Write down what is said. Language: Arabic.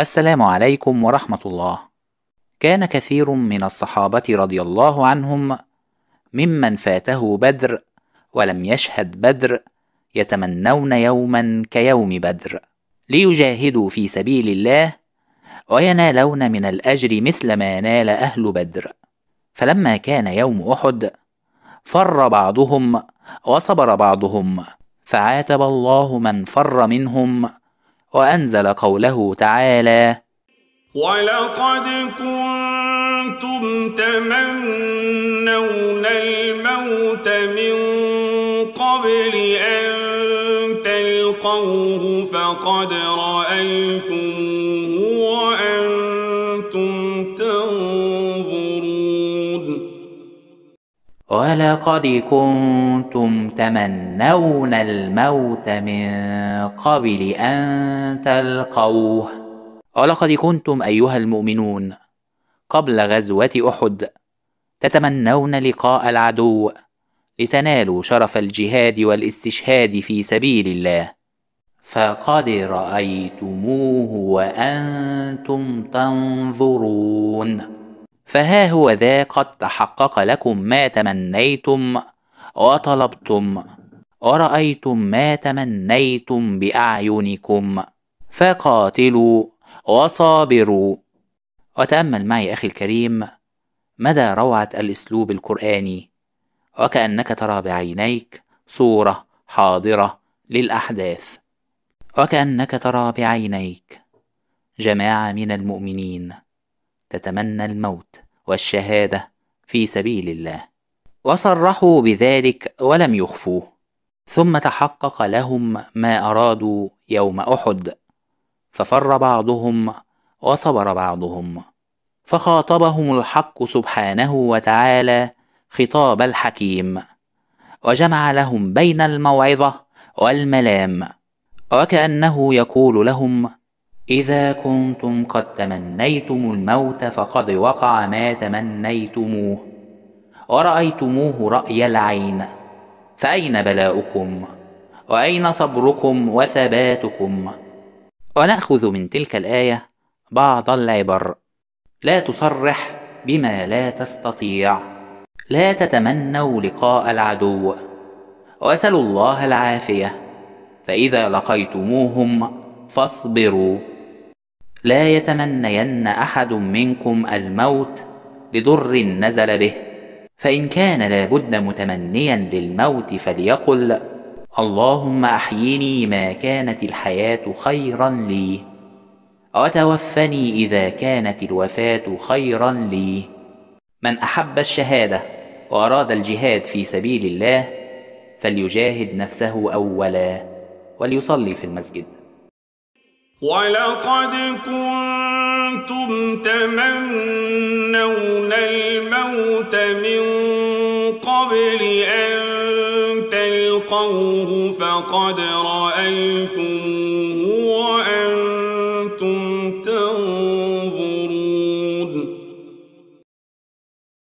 السلام عليكم ورحمة الله. كان كثير من الصحابة رضي الله عنهم ممن فاته بدر ولم يشهد بدر يتمنون يوما كيوم بدر ليجاهدوا في سبيل الله وينالون من الأجر مثل ما نال أهل بدر. فلما كان يوم أحد فر بعضهم وصبر بعضهم فعاتب الله من فر منهم وأنزل قوله تعالى ولقد كنتم تمنون الموت من قبل أن تلقوه فقد رأيتموه وأنتم ولقد كنتم تمنون الموت من قبل ان تلقوه ولقد كنتم ايها المؤمنون قبل غزوه احد تتمنون لقاء العدو لتنالوا شرف الجهاد والاستشهاد في سبيل الله فقد رايتموه وانتم تنظرون فها هو ذا قد تحقق لكم ما تمنيتم وطلبتم ورأيتم ما تمنيتم بأعينكم فقاتلوا وصابروا وتأمل معي أخي الكريم مدى روعة الأسلوب القرآني وكأنك ترى بعينيك صورة حاضرة للأحداث وكأنك ترى بعينيك جماعة من المؤمنين تتمنى الموت والشهاده في سبيل الله وصرحوا بذلك ولم يخفوه ثم تحقق لهم ما ارادوا يوم احد ففر بعضهم وصبر بعضهم فخاطبهم الحق سبحانه وتعالى خطاب الحكيم وجمع لهم بين الموعظه والملام وكانه يقول لهم إذا كنتم قد تمنيتم الموت فقد وقع ما تمنيتموه ورأيتموه رأي العين فأين بلاؤكم وأين صبركم وثباتكم ونأخذ من تلك الآية بعض العبر لا تصرح بما لا تستطيع لا تتمنوا لقاء العدو واسألوا الله العافية فإذا لقيتموهم فاصبروا لا يتمنين احد منكم الموت لضر نزل به فان كان لابد متمنيا للموت فليقل اللهم احيني ما كانت الحياه خيرا لي وتوفني اذا كانت الوفاه خيرا لي من احب الشهاده واراد الجهاد في سبيل الله فليجاهد نفسه اولا وليصلي في المسجد ولقد كنتم تمنون الموت من قبل أن تلقوه فقد رأيتم